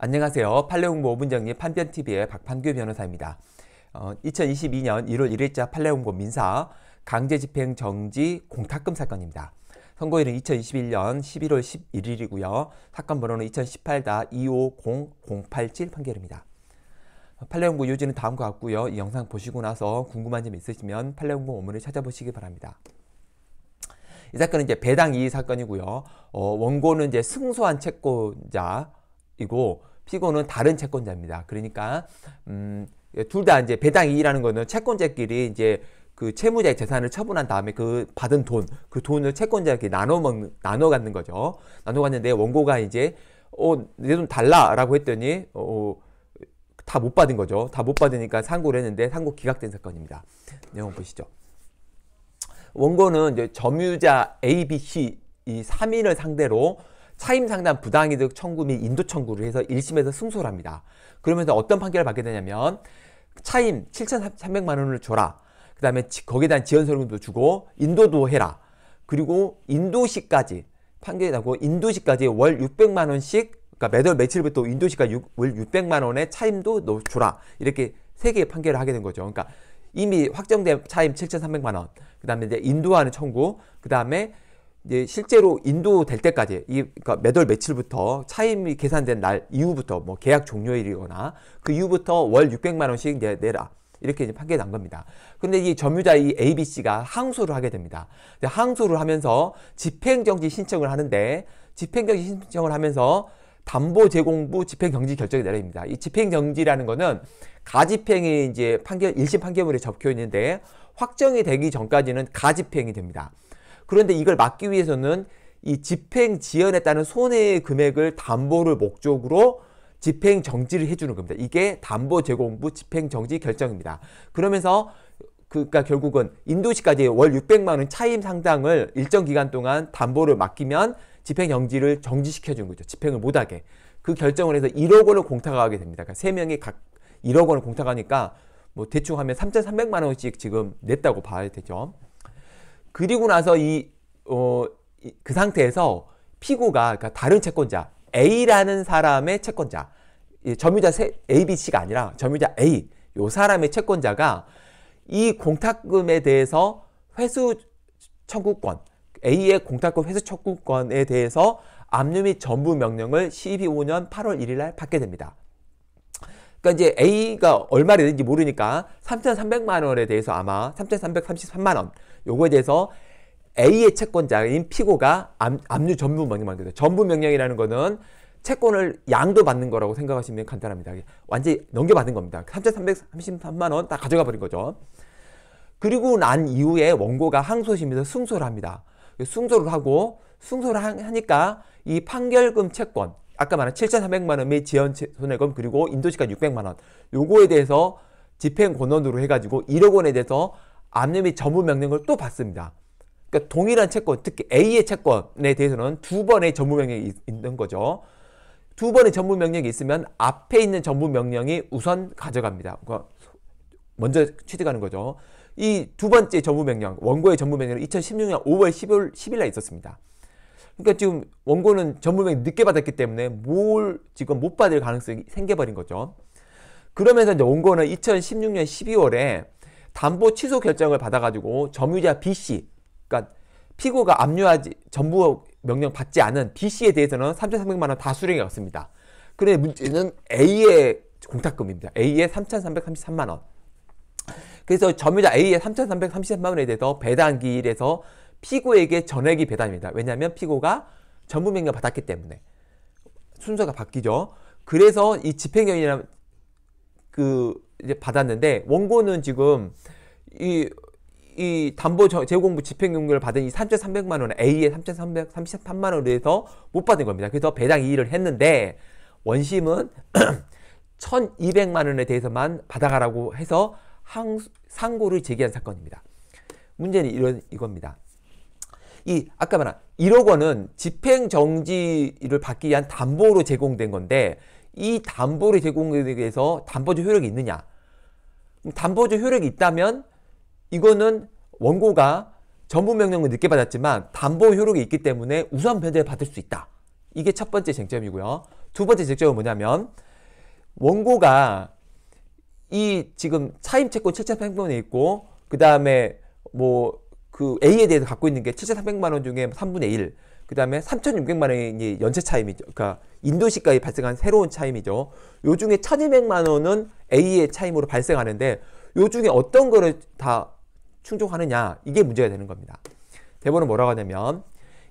안녕하세요. 판례홍보 5분 정리 판변TV의 박판규 변호사입니다. 어, 2022년 1월 1일자 판례홍보 민사 강제집행 정지 공탁금 사건입니다. 선고일은 2021년 11월 11일이고요. 사건 번호는 2018-250087 판결입니다. 판례홍보 요지는 다음과 같고요. 이 영상 보시고 나서 궁금한 점 있으시면 판례홍보 원문을 찾아보시기 바랍니다. 이 사건은 이제 배당 이의 사건이고요. 어, 원고는 이제 승소한 채권자 이고 피고는 다른 채권자입니다. 그러니까 음, 둘 다 이제 배당 이익이라는 거는 채권자끼리 이제 그 채무자의 재산을 처분한 다음에 그 받은 돈, 그 돈을 채권자에게 나눠 먹는, 나눠 갖는 거죠. 나눠 갔는데 원고가 이제 어, 내 돈 달라라고 했더니 어, 어 다 못 받은 거죠. 다 못 받으니까 상고를 했는데 상고 기각된 사건입니다. 내용 보시죠. 원고는 이제 점유자 A, B, C 이 3인을 상대로 사임 상담 부당이득 청구 및 인도 청구를 해서 1심에서 승소를 합니다. 그러면서 어떤 판결을 받게 되냐면 차임 7,300만 원을 줘라. 그 다음에 거기에 대한 지원 세금도 주고 인도도 해라. 그리고 인도시까지 판결이 나고 인도시까지 월 600만 원씩 그러니까 매달 며칠부터 인도시까지 6, 월 600만 원의 차임도 넣어 줘라. 이렇게 세 개의 판결을 하게 된 거죠. 그러니까 이미 확정된 차임 7,300만 원. 그다음에 인도하는 청구. 그다음에 이제 실제로 인도될 때까지 이 그러니까 매달 며칠부터 차임이 계산된 날 이후부터 뭐 계약 종료일이거나 그 이후부터 월 600만 원씩 이제 내라. 이렇게 이제 판결이 난 겁니다. 근데 이 점유자 이 ABC가 항소를 하게 됩니다. 항소를 하면서 집행정지 신청을 하는데 집행정지 신청을 하면서 담보 제공부 집행정지 결정이 내립니다. 이 집행정지라는 거는 가집행이 이제 판결, 일심 판결물에 적혀 있는데 확정이 되기 전까지는 가집행이 됩니다. 그런데 이걸 막기 위해서는 이 집행 지연에 따른 손해 금액을 담보를 목적으로 집행 정지를 해주는 겁니다. 이게 담보 제공부 집행 정지 결정입니다. 그러면서 그니까 그러니까 결국은 인도시까지 월 600만 원 차임 상당을 일정 기간 동안 담보를 맡기면 집행 정지를 정지시켜 주는 거죠. 집행을 못하게. 그 결정을 해서 1억 원을 공탁하게 됩니다. 그러니까 세명이각 1억 원을 공탁하니까 뭐 대충 하면 3,300만 원씩 지금 냈다고 봐야 되죠. 그리고 나서 이, 어, 그 상태에서 피고가, 그러니까 다른 채권자, A라는 사람의 채권자, 점유자 A, B, C가 아니라 점유자 A, 요 사람의 채권자가 이 공탁금에 대해서 회수 청구권, A의 공탁금 회수 청구권에 대해서 압류 및 전부 명령을 12, 5년 8월 1일 날 받게 됩니다. 그러니까 이제 A가 얼마 되는지 모르니까 3,300만 원에 대해서 아마 3,333만 원 요거에 대해서 A의 채권자인 피고가 암, 압류 전부 명령만 거죠. 전부 명령이라는 거는 채권을 양도 받는 거라고 생각하시면 간단합니다. 완전히 넘겨받은 겁니다. 3,333만 원 다 가져가 버린 거죠. 그리고 난 이후에 원고가 항소심에서 승소를 합니다. 승소를 하고 승소를 하니까 이 판결금 채권, 아까 말한 7 3 0 0만원 및 지연 손해금 그리고 인도시가 600만 원 요거에 대해서 집행 권원으로 해가지고 1억 원에 대해서 압류 및 전부 명령을 또 받습니다. 그러니까 동일한 채권, 특히 A의 채권에 대해서는 두 번의 전부 명령이 있는 거죠. 두 번의 전부 명령이 있으면 앞에 있는 전부 명령이 우선 가져갑니다. 먼저 취득하는 거죠. 이 두 번째 전부 명령, 원고의 전부 명령은 2016년 5월 10일, 10일 날 있었습니다. 그러니까 지금 원고는 전문명이 늦게 받았기 때문에 뭘 지금 못 받을 가능성이 생겨버린 거죠. 그러면서 이제 원고는 2016년 12월에 담보 취소 결정을 받아가지고 점유자 B씨, 그러니까 피고가 압류하지 전부 명령 받지 않은 B씨에 대해서는 3,300만 원 다 수령해 갔습니다. 그런데 문제는 A의 공탁금입니다. A의 3,333만 원. 그래서 점유자 A의 3,333만 원에 대해서 배당기일에서 피고에게 전액이 배당입니다. 왜냐하면 피고가 전부 명령 받았기 때문에 순서가 바뀌죠. 그래서 이 집행령이라는 그 이제 받았는데 원고는 지금 이 이 담보 재공부 집행용료를 받은 이 3,300만 원 A의 3,333만 원에 대해서 못 받은 겁니다. 그래서 배당 이의를 했는데 원심은 1,200만 원에 대해서만 받아가라고 해서 항, 상고를 제기한 사건입니다. 문제는 이런 이겁니다. 이 아까 말한 1억 원은 집행정지를 받기 위한 담보로 제공된 건데 이 담보를 제공해서 담보적 효력이 있느냐 담보적 효력이 있다면 이거는 원고가 전부 명령을 늦게 받았지만 담보 효력이 있기 때문에 우선 변제를 받을 수 있다. 이게 첫 번째 쟁점이고요. 두 번째 쟁점은 뭐냐면 원고가 이 지금 차임 채권 실체 행동에 있고 그 다음에 뭐그 A에 대해서 갖고 있는 게 7,300만 원 중에 3분의 1, 그 다음에 3,600만 원이 연체 차임이죠. 그러니까 인도시가에 발생한 새로운 차임이죠. 요 중에 1,200만 원은 A의 차임으로 발생하는데 요 중에 어떤 거를 다 충족하느냐 이게 문제가 되는 겁니다. 대본은 뭐라고 하냐면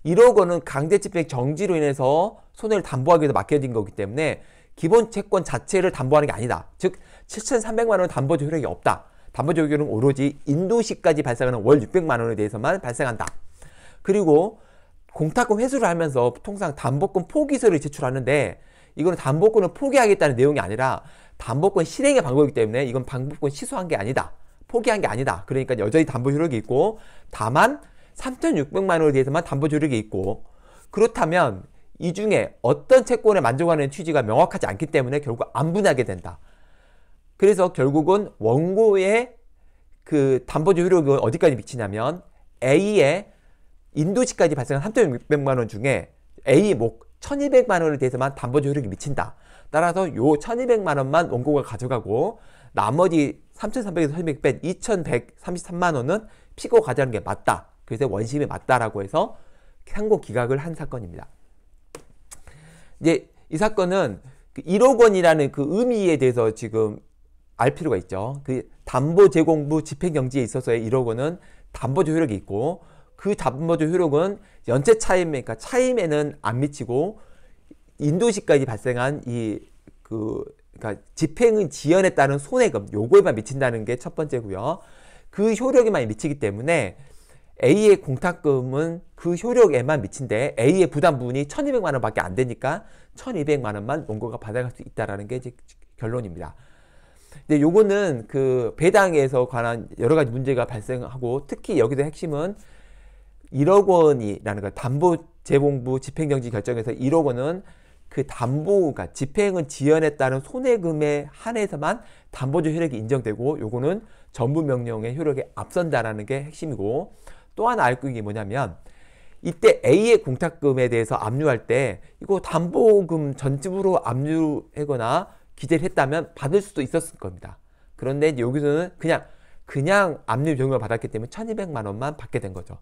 1억 원은 강제집행 정지로 인해서 손해를 담보하기 위해서 맡겨진 거기 때문에 기본 채권 자체를 담보하는 게 아니다. 즉 7,300만 원 담보 효력이 없다. 반보적 요율은 오로지 인도시까지 발생하는 월 600만 원에 대해서만 발생한다. 그리고 공탁금 회수를 하면서 통상 담보권 포기서를 제출하는데 이거는 담보권을 포기하겠다는 내용이 아니라 담보권 실행의 방법이기 때문에 이건 방보권 취소한 게 아니다. 포기한 게 아니다. 그러니까 여전히 담보 효력이 있고 다만 3,600만 원에 대해서만 담보 효력이 있고 그렇다면 이 중에 어떤 채권에 만족하는 취지가 명확하지 않기 때문에 결국 안분하게 된다. 그래서 결국은 원고의 그 담보주 효력은 어디까지 미치냐면 A의 인도시까지 발생한 3,600만 원 중에 A 목 1,200만 원에 대해서만 담보주 효력이 미친다. 따라서 요 1,200만 원만 원고가 가져가고 나머지 3,300에서 1,200뺀 2,133만 원은 피고 가져가는 게 맞다. 그래서 원심이 맞다라고 해서 상고 기각을 한 사건입니다. 이제 이 사건은 1억 그 원이라는 그 의미에 대해서 지금 알 필요가 있죠. 그 담보 제공부 집행 경지에 있어서의 1억 원은 담보조 효력이 있고 그 담보조 효력은 연체 차임 에 그러니까 차임에는 안 미치고 인도시까지 발생한 이 그 그러니까 집행은 지연에 따른 손해금 요거에만 미친다는 게 첫 번째고요. 그 효력에만 미치기 때문에 A의 공탁금은 그 효력에만 미친데 A의 부담분이 부 천이백만 원밖에 안 되니까 천이백만 원만 원고가 받아갈 수 있다라는 게 이제 결론입니다. 근데 요거는 그 배당에서 관한 여러 가지 문제가 발생하고 특히 여기서 핵심은 1억 원이라는 거 담보 재봉부 집행정지 결정에서 1억 원은 그 담보가 집행은 지연했다는 손해금에 한해서만 담보조 효력이 인정되고 요거는 전부 명령의 효력에 앞선다라는 게 핵심이고 또 하나 알고 있는 게 뭐냐면 이때 A의 공탁금에 대해서 압류할 때 이거 담보금 전집으로 압류하거나 기재를 했다면 받을 수도 있었을 겁니다. 그런데 여기서는 그냥 그냥 압류 용을 받았기 때문에 1200만 원만 받게 된 거죠.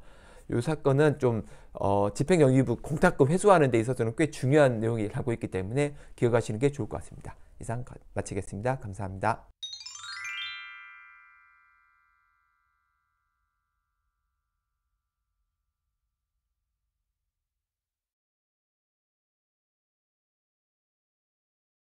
이 사건은 좀 어, 집행영위부 공탁금 회수하는 데 있어서는 꽤 중요한 내용이라고 있기 때문에 기억하시는 게 좋을 것 같습니다. 이상 마치겠습니다. 감사합니다.